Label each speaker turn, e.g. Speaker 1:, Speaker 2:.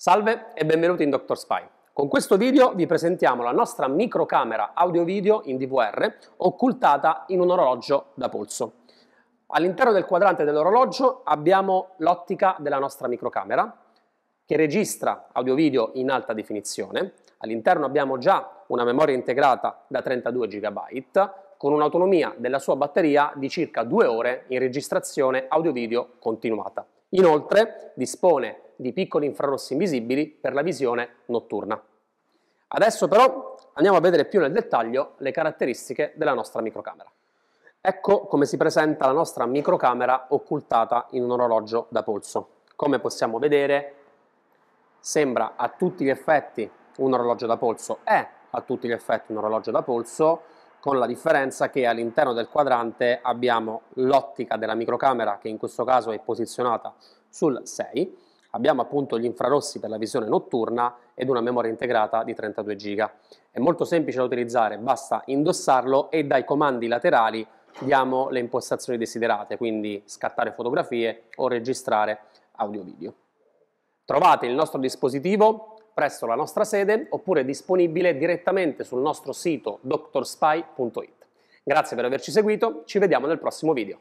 Speaker 1: Salve e benvenuti in Dr. Spy. Con questo video vi presentiamo la nostra microcamera audio-video in DVR occultata in un orologio da polso. All'interno del quadrante dell'orologio abbiamo l'ottica della nostra microcamera che registra audio-video in alta definizione. All'interno abbiamo già una memoria integrata da 32 GB con un'autonomia della sua batteria di circa due ore in registrazione audio-video continuata. Inoltre dispone di piccoli infrarossi invisibili per la visione notturna. Adesso però andiamo a vedere più nel dettaglio le caratteristiche della nostra microcamera. Ecco come si presenta la nostra microcamera occultata in un orologio da polso. Come possiamo vedere sembra a tutti gli effetti un orologio da polso, è a tutti gli effetti un orologio da polso, con la differenza che all'interno del quadrante abbiamo l'ottica della microcamera che in questo caso è posizionata sul 6 Abbiamo appunto gli infrarossi per la visione notturna ed una memoria integrata di 32 GB. È molto semplice da utilizzare, basta indossarlo e dai comandi laterali diamo le impostazioni desiderate, quindi scattare fotografie o registrare audio-video. Trovate il nostro dispositivo presso la nostra sede oppure disponibile direttamente sul nostro sito doctorspy.it. Grazie per averci seguito, ci vediamo nel prossimo video.